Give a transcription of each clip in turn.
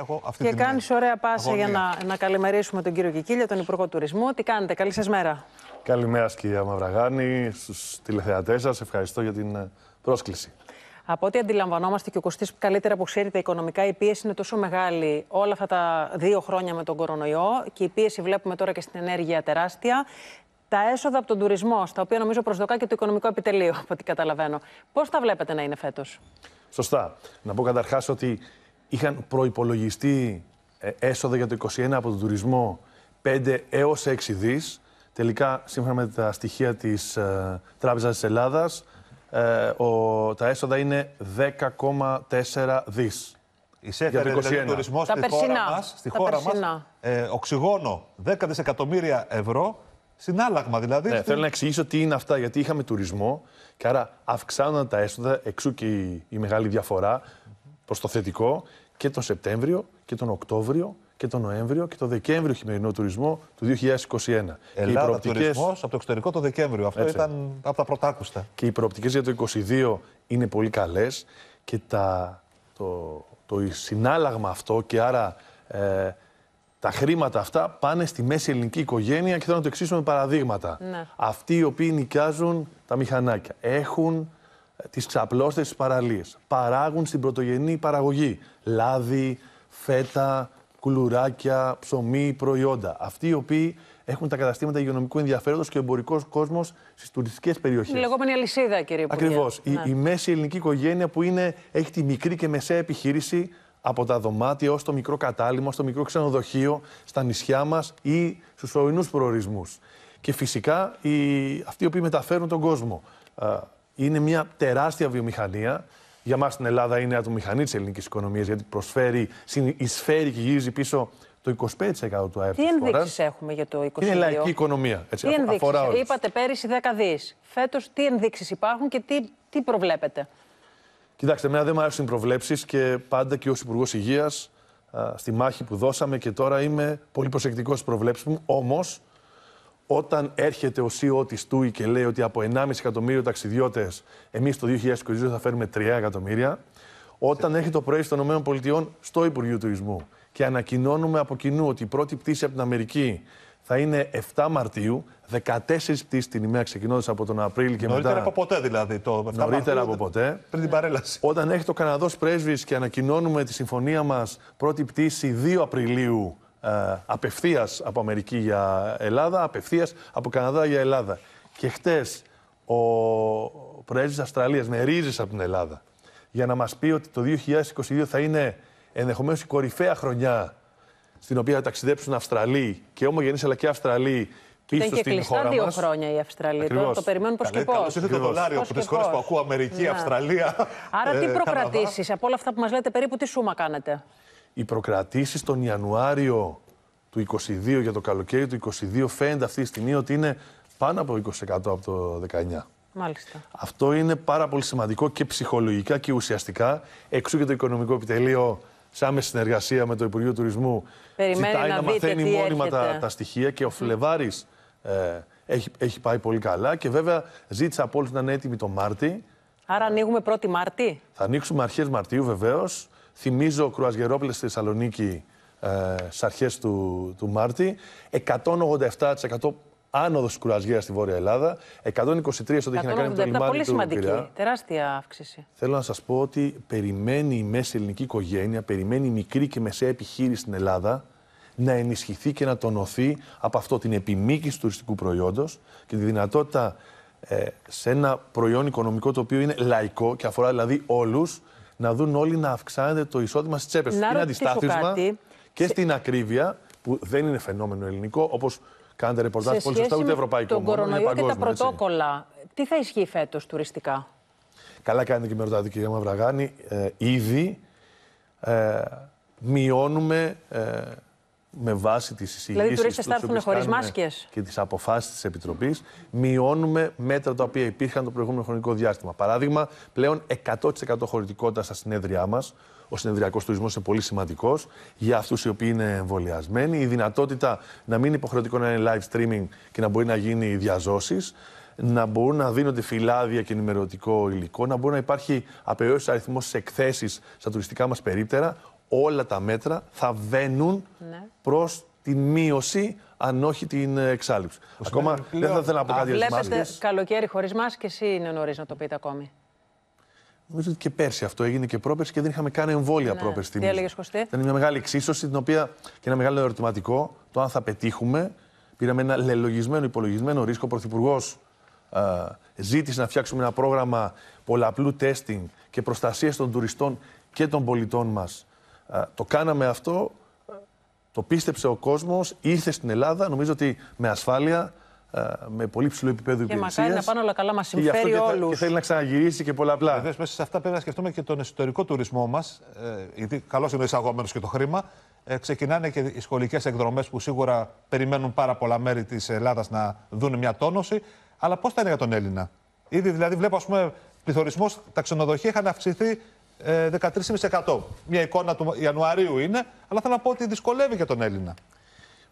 Έχω αυτή και κάνει ωραία πάσα για να, να καλημερίσουμε τον κύριο Κικίλια, τον Υπουργό Τουρισμού. Τι κάνετε, καλή σας μέρα. Καλημέρα, κυρία Μαυραγάνη, στους τηλεθεατές σας. Ευχαριστώ για την ε, πρόσκληση. Από ό,τι αντιλαμβανόμαστε και ο Κωστής καλύτερα που ξέρει οικονομικά, η πίεση είναι τόσο μεγάλη όλα αυτά τα δύο χρόνια με τον κορονοϊό και η πίεση βλέπουμε τώρα και στην ενέργεια τεράστια. Τα έσοδα από τον τουρισμό, στα οποία νομίζω προσδοκά και το οικονομικό επιτελείο, από ό,τι καταλαβαίνω. Πώς τα βλέπετε να είναι φέτος. Σωστά. Να πω καταρχάς ότι είχαν προπολογιστεί ε, έσοδα για το 2021 από τον τουρισμό 5 έως 6 δις. Τελικά, σύμφωνα με τα στοιχεία της ε, Τράπεζας της Ελλάδας, ε, τα έσοδα είναι 10,4 δις. Εισέφερε το δηλαδή, τουρισμό στη περσινά. χώρα μας, στη χώρα ε, οξυγόνο 10 δισεκατομμύρια ευρώ, συνάλλαγμα δηλαδή. Ναι, θέλω να εξηγήσω τι είναι αυτά, γιατί είχαμε τουρισμό και άρα αυξάνονταν τα έσοδα, εξού και η μεγάλη διαφορά προς το θετικό και τον Σεπτέμβριο και τον Οκτώβριο και τον Νοέμβριο και τον Δεκέμβριο χειμερινό τουρισμό του 2021. Ελλάδα προοπτικές... τουρισμός από το εξωτερικό το Δεκέμβριο. Αυτό ήταν από τα πρωτάκουστα. Και οι προοπτικές για το 2022 είναι πολύ καλές και τα... το... το συνάλλαγμα αυτό και άρα ε, τα χρήματα αυτά πάνε στη μέση ελληνική οικογένεια και θέλω να το εξήσουμε με παραδείγματα. Ναι. Αυτοί οι οποίοι νοικιάζουν τα μηχανάκια έχουν τις ξαπλώστες στις παραλίες. Παράγουν στην πρωτογενή παραγωγή λάδι, φέτα, κουλουράκια, ψωμί, προϊόντα. Αυτοί οι οποίοι έχουν τα καταστήματα υγειονομικού ενδιαφέροντος και ο εμπορικός κόσμος στις τουριστικές περιοχές. Η λεγόμενη αλυσίδα, κύριε Υπουργέ. Ακριβώς. Η, ναι. η, μέση ελληνική οικογένεια που είναι, έχει τη μικρή και μεσαία επιχείρηση από τα δωμάτια ως το μικρό κατάλημα, στο μικρό ξενοδοχείο, στα νησιά μας ή στους ορεινού προορισμούς. Και φυσικά οι, αυτοί οι οποίοι μεταφέρουν τον κόσμο είναι μια τεράστια βιομηχανία. Για μας στην Ελλάδα είναι ατομηχανή της ελληνικής οικονομίας, γιατί προσφέρει, εισφέρει και γυρίζει πίσω το 25% του ΑΕΠ. Τι ενδείξει έχουμε για το 2022. Είναι λαϊκή οικονομία. Έτσι, τι ενδείξεις. Είπατε πέρυσι 10 δις. Φέτος τι ενδείξεις υπάρχουν και τι, τι προβλέπετε. Κοιτάξτε, εμένα δεν μου αρέσουν οι προβλέψεις και πάντα και ως Υπουργός Υγείας στη μάχη που δώσαμε και τώρα είμαι πολύ προσεκτικός στις προβλέψεις μου. Όμως όταν έρχεται ο CEO της Τούι και λέει ότι από 1,5 εκατομμύριο ταξιδιώτες, εμείς το 2022 θα φέρουμε 3 εκατομμύρια, όταν έχει το πρωί των ΗΠΑ στο Υπουργείο Τουρισμού και ανακοινώνουμε από κοινού ότι η πρώτη πτήση από την Αμερική θα είναι 7 Μαρτίου, 14 πτήσεις την ημέρα ξεκινώντας από τον Απρίλιο και μετά. Νωρίτερα από ποτέ δηλαδή. Το 7 νωρίτερα Μαρτίου, από ποτέ. Πριν την παρέλαση. Όταν έχει το Καναδός πρέσβης και ανακοινώνουμε τη συμφωνία μας πρώτη πτήση 2 Απριλίου ε, απευθείας από Αμερική για Ελλάδα, απευθείας από Καναδά για Ελλάδα. Και χτες ο πρέσβη Αυστραλία ρίζες από την Ελλάδα για να μας πει ότι το 2022 θα είναι ενδεχομένως η κορυφαία χρονιά στην οποία θα ταξιδέψουν Αυστραλοί και ομογενείς αλλά και Αυστραλοί πίσω στην και κλειστά δύο χρόνια η Αυστραλία. Το, περιμένουν πώς και πώ. Καλώ ήρθε το δολάριο από τις χώρες που ακούω Αμερική, ναι. Αυστραλία. Άρα τι ε, προκρατήσεις από όλα αυτά που μας λέτε περίπου, τι σούμα κάνετε οι προκρατήσεις τον Ιανουάριο του 22 για το καλοκαίρι του 22 φαίνεται αυτή τη στιγμή ότι είναι πάνω από 20% από το 19. Μάλιστα. Αυτό είναι πάρα πολύ σημαντικό και ψυχολογικά και ουσιαστικά. Εξού και το οικονομικό επιτελείο σε άμεση συνεργασία με το Υπουργείο Τουρισμού Περιμένει ζητάει να, να μαθαίνει μόνιμα τα, τα, στοιχεία και ο Φλεβάρης ε, έχει, έχει πάει πολύ καλά και βέβαια ζήτησε από όλους να είναι έτοιμοι το Μάρτι. Άρα ανοίγουμε 1η Μάρτι. Θα ανοίξουμε αρχές Μαρτίου βεβαίως. Θυμίζω κρουαζιερόπλε στη Θεσσαλονίκη ε, στις αρχές του, του Μάρτη. 187% άνοδο κρουαζιέρας στη Βόρεια Ελλάδα. 123% ό,τι έχει να κάνει με το πολύ σημαντική, τεράστια αύξηση. Θέλω να σας πω ότι περιμένει η μέση ελληνική οικογένεια, περιμένει η μικρή και μεσαία επιχείρηση στην Ελλάδα να ενισχυθεί και να τονωθεί από αυτό την επιμήκυση του τουριστικού προϊόντος και τη δυνατότητα ε, σε ένα προϊόν οικονομικό το οποίο είναι λαϊκό και αφορά δηλαδή όλους να δουν όλοι να αυξάνεται το εισόδημα στις τσέπες τους. Είναι αντιστάθμισμα και στην ακρίβεια, που δεν είναι φαινόμενο ελληνικό, όπως κάνετε ρεπορτάζ πολύ σωστά, ούτε ευρωπαϊκό. Τον κορονοϊό και τα πρωτόκολλα, τι θα ισχύει φέτος τουριστικά. Καλά κάνετε και με ρωτάτε, κυρία Μαυραγάνη. Ε, ήδη ε, μειώνουμε ε, με βάση τις εισηγήσεις δηλαδή, και τις αποφάσεις της Επιτροπής, μειώνουμε μέτρα τα οποία υπήρχαν το προηγούμενο χρονικό διάστημα. Παράδειγμα, πλέον 100% χωρητικότητα στα συνέδριά μας. Ο συνεδριακός τουρισμός είναι πολύ σημαντικός για αυτούς οι οποίοι είναι εμβολιασμένοι. Η δυνατότητα να μην είναι υποχρεωτικό να είναι live streaming και να μπορεί να γίνει διαζώσεις να μπορούν να δίνονται φυλάδια και ενημερωτικό υλικό, να μπορεί να υπάρχει απεριόριστος αριθμός σε εκθέσεις στα τουριστικά μας περίπτερα. Όλα τα μέτρα θα βαίνουν ναι. προς τη μείωση, αν όχι την εξάλληψη. Ακόμα δεν θα ήθελα να πω κάτι Βλέπετε μάσκες. καλοκαίρι χωρίς και εσύ είναι νωρίς να το πείτε ακόμη. Νομίζω ότι και πέρσι αυτό έγινε και πρόπερσι και δεν είχαμε καν εμβόλια ναι. πρόπερσι. Τι έλεγε Χωστή. Ήταν μια μεγάλη εξίσωση, την οποία και ένα μεγάλο ερωτηματικό, το αν θα πετύχουμε. Πήραμε ένα λελογισμένο, υπολογισμένο ρίσκο. Ο Πρωθυπουργός ε, ζήτησε να φτιάξουμε ένα πρόγραμμα πολλαπλού τέστινγκ και προστασίας των τουριστών και των πολιτών μας. Ε, το κάναμε αυτό, ε, το πίστεψε ο κόσμος, ήρθε στην Ελλάδα, νομίζω ότι με ασφάλεια, με πολύ ψηλό επίπεδο υπηρεσία. Και μακάρι να πάνε όλα καλά, μας συμφέρει όλους. Και θέλει να ξαναγυρίσει και πολλαπλά. Βεβαίως, μέσα σε αυτά πρέπει να σκεφτούμε και τον εσωτερικό τουρισμό μας, γιατί καλώς είναι ο εισαγόμενος και το χρήμα. Ε, ξεκινάνε και οι σχολικές εκδρομές που σίγουρα περιμένουν πάρα πολλά μέρη της Ελλάδας να δουν μια τόνωση. Αλλά πώς θα είναι για τον Έλληνα. Ήδη δηλαδή βλέπω, ας πούμε, πληθωρισμός, τα ξενοδοχεία είχαν αυξηθεί 13,5%. Ε, Μια εικόνα του Ιανουαρίου είναι, αλλά θέλω να πω ότι δυσκολεύει για τον Έλληνα.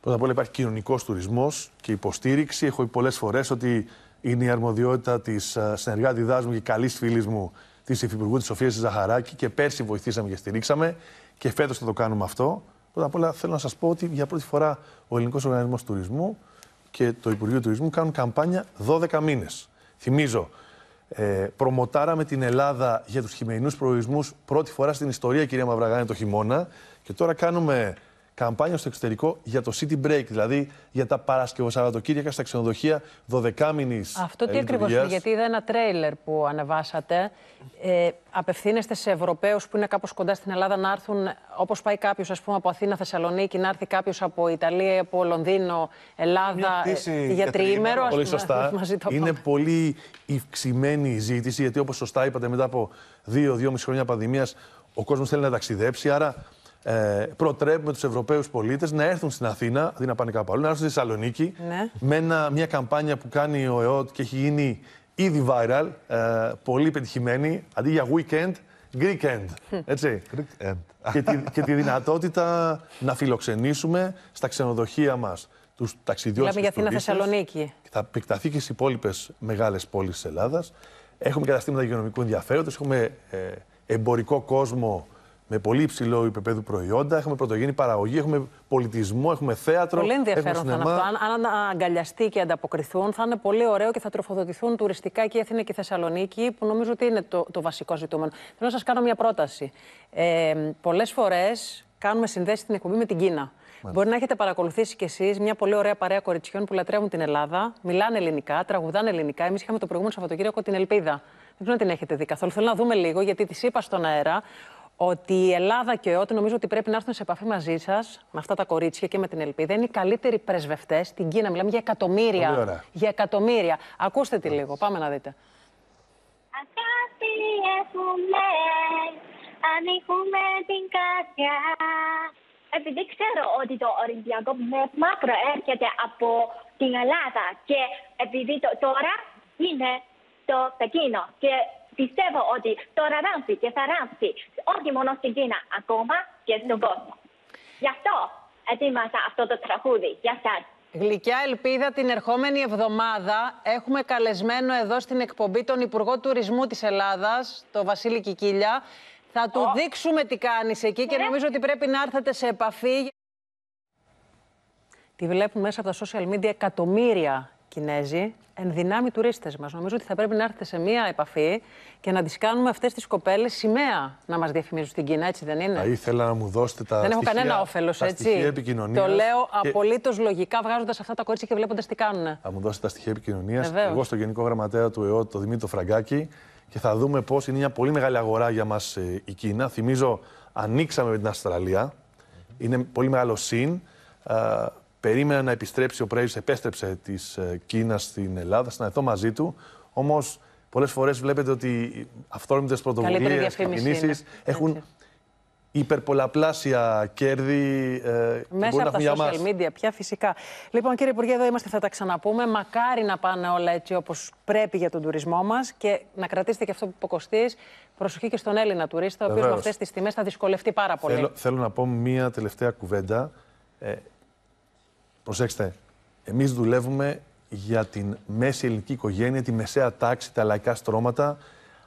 Πρώτα απ' όλα υπάρχει κοινωνικός τουρισμός και υποστήριξη. Έχω πει πολλές φορές ότι είναι η αρμοδιότητα της ε, συνεργάτης μου και καλής φίλης μου, της Υφυπουργού της Σοφίας Ζαχαράκη. Και πέρσι βοηθήσαμε και στηρίξαμε. Και φέτος θα το κάνουμε αυτό. Πρώτα απ' όλα θέλω να σας πω ότι για πρώτη φορά ο Ελληνικός Οργανισμός Τουρισμού και το Υπουργείο Τουρισμού κάνουν καμπάνια 12 μήνες. Θυμίζω, ε, προμοτάραμε την Ελλάδα για τους χειμερινούς προορισμούς πρώτη φορά στην ιστορία, κυρία Μαυραγάνη, το χειμώνα. Και τώρα κάνουμε καμπάνια στο εξωτερικό για το city break, δηλαδή για τα Παράσκευο Σαββατοκύριακα στα ξενοδοχεία 12 μήνε. Αυτό τι ε, ακριβώς είναι, γιατί είδα ένα τρέιλερ που ανεβάσατε. Ε, απευθύνεστε σε Ευρωπαίους που είναι κάπως κοντά στην Ελλάδα να έρθουν, όπως πάει κάποιος από Αθήνα, Θεσσαλονίκη, να έρθει κάποιος από Ιταλία, από Λονδίνο, Ελλάδα ε, για τριήμερο. Πολύ σωστά. Είναι πολύ υψημένη η ζήτηση, γιατί όπως σωστά είπατε, μετά από μισή χρόνια πανδημίας, ο κόσμος θέλει να ταξιδέψει. Άρα ε, προτρέπουμε τους Ευρωπαίους πολίτες να έρθουν στην Αθήνα, αντί να πάνε κάπου αλλού, να έρθουν στη Θεσσαλονίκη ναι. με ένα, μια καμπάνια που κάνει ο ΕΟΤ και έχει γίνει ήδη viral, ε, πολύ πετυχημένη, αντί για weekend, Greek End. Hm. Έτσι. Greek end. Και, τη, δυνατότητα να φιλοξενήσουμε στα ξενοδοχεία μας τους ταξιδιώτες. Μιλάμε για Αθήνα Θεσσαλονίκη. Θα επεκταθεί και στις υπόλοιπες μεγάλες πόλεις της Ελλάδας. Έχουμε καταστήματα υγειονομικού ενδιαφέροντος, έχουμε ε, εμπορικό κόσμο με πολύ υψηλό επίπεδο προϊόντα, έχουμε πρωτογενή παραγωγή, έχουμε πολιτισμό, έχουμε θέατρο. Πολύ ενδιαφέρον θα είναι αυτό. Αν, αν αγκαλιαστεί και ανταποκριθούν, θα είναι πολύ ωραίο και θα τροφοδοτηθούν τουριστικά και η Αθήνα και η Θεσσαλονίκη, που νομίζω ότι είναι το, το βασικό ζητούμενο. Θέλω να σας κάνω μια πρόταση. Ε, Πολλές φορές κάνουμε συνδέσεις στην εκπομπή με την Κίνα. Μάλιστα. Μπορεί να έχετε παρακολουθήσει κι εσείς μια πολύ ωραία παρέα κοριτσιών που λατρεύουν την Ελλάδα, μιλάνε ελληνικά, τραγουδάνε ελληνικά. Εμείς είχαμε το προηγούμενο Σαββατοκύριακο την Ελπίδα. Δεν ξέρω αν την έχετε δει καθόλου. Θέλω να δούμε λίγο, γιατί της είπα στον αέρα ότι η Ελλάδα και ο ΕΟΤ νομίζω ότι πρέπει να έρθουν σε επαφή μαζί σας, με αυτά τα κορίτσια και με την Ελπίδα. Είναι οι καλύτεροι πρεσβευτές στην Κίνα. Μιλάμε για εκατομμύρια. Για εκατομμύρια. Ακούστε τη λίγο, πάμε να δείτε. Αγάπη έχουμε, ανοίγουμε την καρδιά. Επειδή ξέρω ότι το Ολυμπιακό πνεύμα προέρχεται από την Ελλάδα και επειδή το, τώρα είναι το Πεκίνο και πιστεύω ότι τώρα ράμψει και θα ράμψει όχι μόνο στην Κίνα, ακόμα και στον κόσμο. Γι' αυτό ετοίμασα αυτό το τραχούδι για σας. Γλυκιά ελπίδα την ερχόμενη εβδομάδα έχουμε καλεσμένο εδώ στην εκπομπή τον Υπουργό Τουρισμού της Ελλάδας, τον Βασίλη Κικίλια. Θα του δείξουμε τι κάνεις εκεί και ναι. νομίζω ότι πρέπει να έρθετε σε επαφή. Τη βλέπουμε μέσα από τα social media εκατομμύρια Κινέζοι, εν δυνάμει τουρίστες μας. Νομίζω ότι θα πρέπει να έρθετε σε μία επαφή και να τις κάνουμε αυτές τις κοπέλες σημαία να μας διαφημίζουν στην Κίνα, έτσι δεν είναι. Θα ήθελα να μου δώσετε τα. Δεν στοιχεία, έχω κανένα όφελος, έτσι. Το λέω και... απολύτως λογικά, βγάζοντας αυτά τα κορίτσια και βλέποντας τι κάνουν. Θα μου δώσετε τα στοιχεία επικοινωνίας. Εγώ στο Γενικό Γραμματέα του ΕΟΤ, το Δημήτρο Φραγκάκη, και θα δούμε πώς είναι μια πολύ μεγάλη αγορά για μας ε, η Κίνα. Θυμίζω, ανοίξαμε με την Αυστραλία. Είναι πολύ μεγάλο συν. Περίμενα να επιστρέψει ο Πρέβη, επέστρεψε της ε, Κίνας στην Ελλάδα, συναντηθώ μαζί του. Όμως πολλές φορές βλέπετε ότι αυθόρμητες πρωτοβουλίες, κινήσει έχουν υπερπολαπλάσια κέρδη. Ε, Μέσα από τα social media πια φυσικά. Λοιπόν, κύριε Υπουργέ, εδώ είμαστε, θα τα ξαναπούμε. Μακάρι να πάνε όλα έτσι όπως πρέπει για τον τουρισμό μας και να κρατήσετε και αυτό που υποκοστεί. Προσοχή και στον Έλληνα τουρίστα, ο οποίος με αυτές τις τιμές θα δυσκολευτεί πάρα πολύ. Θέλω, να πω μία τελευταία κουβέντα. Ε, Προσέξτε, εμείς δουλεύουμε για την μέση ελληνική οικογένεια, τη μεσαία τάξη, τα λαϊκά στρώματα.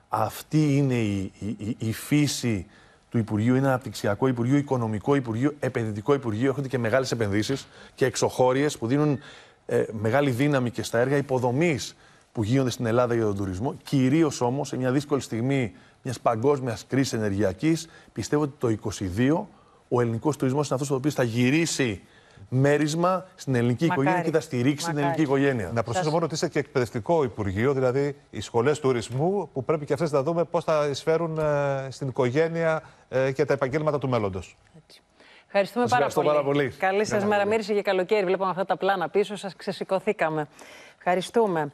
Αυτή είναι η, η, φύση του Υπουργείου. Είναι αναπτυξιακό Υπουργείο, οικονομικό Υπουργείο, επενδυτικό Υπουργείο. Έχονται και μεγάλες επενδύσεις και εξωχώριες που δίνουν ε, μεγάλη δύναμη και στα έργα υποδομής που γίνονται στην Ελλάδα για τον τουρισμό. Κυρίως όμως σε μια δύσκολη στιγμή μιας παγκόσμιας κρίσης ενεργειακής, πιστεύω ότι το 2022 ο ελληνικός τουρισμός είναι αυτός ο οποίος θα γυρίσει μέρισμα στην ελληνική Μακάρι. οικογένεια και θα στηρίξει Μακάρι. την ελληνική οικογένεια. Να προσθέσω μόνο ότι είστε και εκπαιδευτικό υπουργείο, δηλαδή οι σχολές τουρισμού, που πρέπει και αυτές να δούμε πώς θα εισφέρουν ε, στην οικογένεια ε, και τα επαγγέλματα του μέλλοντος. Ευχαριστούμε πάρα, πολύ. πάρα πολύ. Καλή σας μέρα. Μύρισε και καλοκαίρι. Βλέπουμε αυτά τα πλάνα πίσω. Σας ξεσηκωθήκαμε. Ευχαριστούμε.